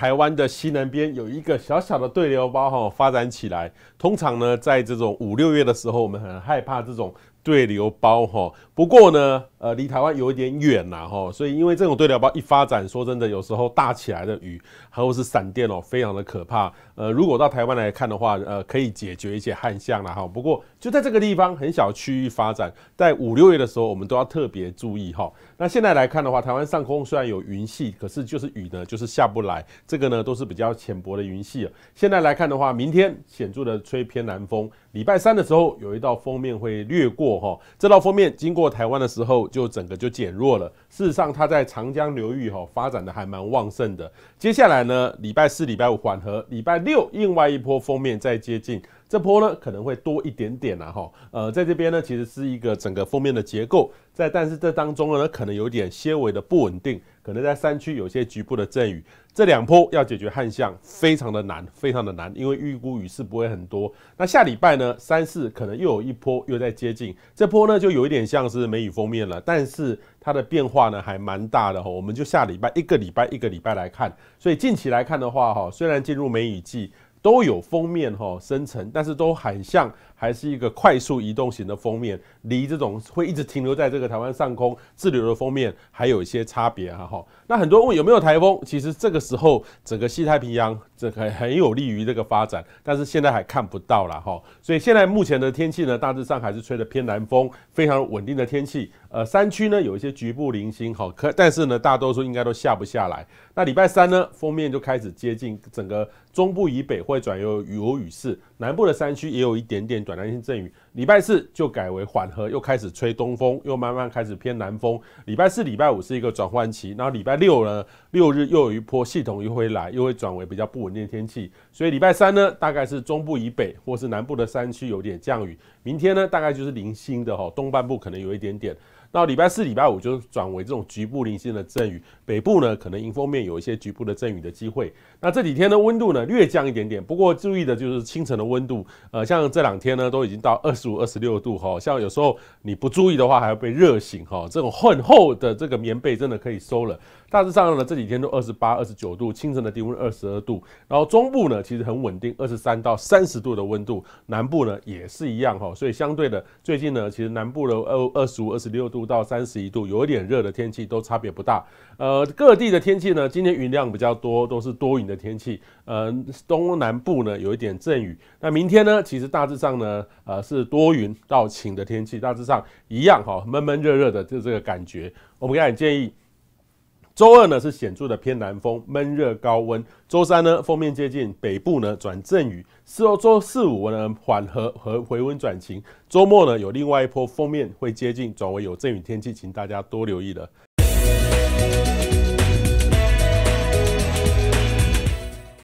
台湾的西南边有一个小小的对流包哈，发展起来。通常呢，在这种五六月的时候，我们很害怕这种。对流包哈，不过呢，呃，离台湾有一点远呐哈，所以因为这种对流包一发展，说真的，有时候大起来的雨，还有是闪电哦，非常的可怕。呃，如果到台湾来看的话，呃，可以解决一些旱象了哈。不过就在这个地方很小区域发展，在五六月的时候，我们都要特别注意哈。那现在来看的话，台湾上空虽然有云系，可是就是雨呢，就是下不来。这个呢，都是比较浅薄的云系。现在来看的话，明天显著的吹偏南风。礼拜三的时候有一道封面会掠过哈，这道封面经过台湾的时候就整个就减弱了。事实上，它在长江流域哈发展的还蛮旺盛的。接下来呢，礼拜四、礼拜五缓和，礼拜六另外一波封面再接近。这波呢可能会多一点点啊哈，呃，在这边呢其实是一个整个封面的结构，在但是这当中呢可能有点纤维的不稳定，可能在山区有些局部的阵雨。这两波要解决旱象非常的难，非常的难，因为预估雨势不会很多。那下礼拜呢，三四可能又有一波又在接近，这波呢就有一点像是梅雨封面了，但是它的变化呢还蛮大的哈，我们就下礼拜一个礼拜一个礼拜来看。所以近期来看的话哈，虽然进入梅雨季。都有封面哈生成，但是都很像，还是一个快速移动型的封面，离这种会一直停留在这个台湾上空滞留的封面还有一些差别啊哈。那很多问有没有台风，其实这个时候整个西太平洋这很很有利于这个发展，但是现在还看不到了哈。所以现在目前的天气呢，大致上还是吹的偏南风，非常稳定的天气。呃，山区呢有一些局部零星哈，可但是呢大多数应该都下不下来。那礼拜三呢，封面就开始接近整个中部以北。会转有有雨势，南部的山区也有一点点短暂性阵雨。礼拜四就改为缓和，又开始吹东风，又慢慢开始偏南风。礼拜四、礼拜五是一个转换期，然后礼拜六呢，六日又有一波系统又会来，又会转为比较不稳定的天气。所以礼拜三呢，大概是中部以北或是南部的山区有点降雨。明天呢，大概就是零星的哈，东半部可能有一点点。那礼拜四、礼拜五就转为这种局部零星的阵雨，北部呢可能迎风面有一些局部的阵雨的机会。那这几天的温度呢略降一点点，不过注意的就是清晨的温度，呃，像这两天呢都已经到二。十五、二十六度哈，像有时候你不注意的话，还要被热醒哈。这种混厚的这个棉被真的可以收了。大致上呢，这几天都二十八、二十九度，清晨的低温二十二度。然后中部呢，其实很稳定，二十三到三十度的温度。南部呢也是一样哈，所以相对的，最近呢，其实南部的二二十五、二十六度到三十一度，有一点热的天气都差别不大。呃，各地的天气呢，今天云量比较多，都是多云的天气。呃，东南部呢有一点阵雨。那明天呢，其实大致上呢，呃是。多云到晴的天气，大致上一样哈，闷闷热热的就这个感觉。我们给你建议，周二呢是显著的偏南风，闷热高温；周三呢风面接近，北部呢转阵雨；四周周四五呢缓和和回温转晴；周末呢有另外一波风面会接近，转为有阵雨天气，请大家多留意了。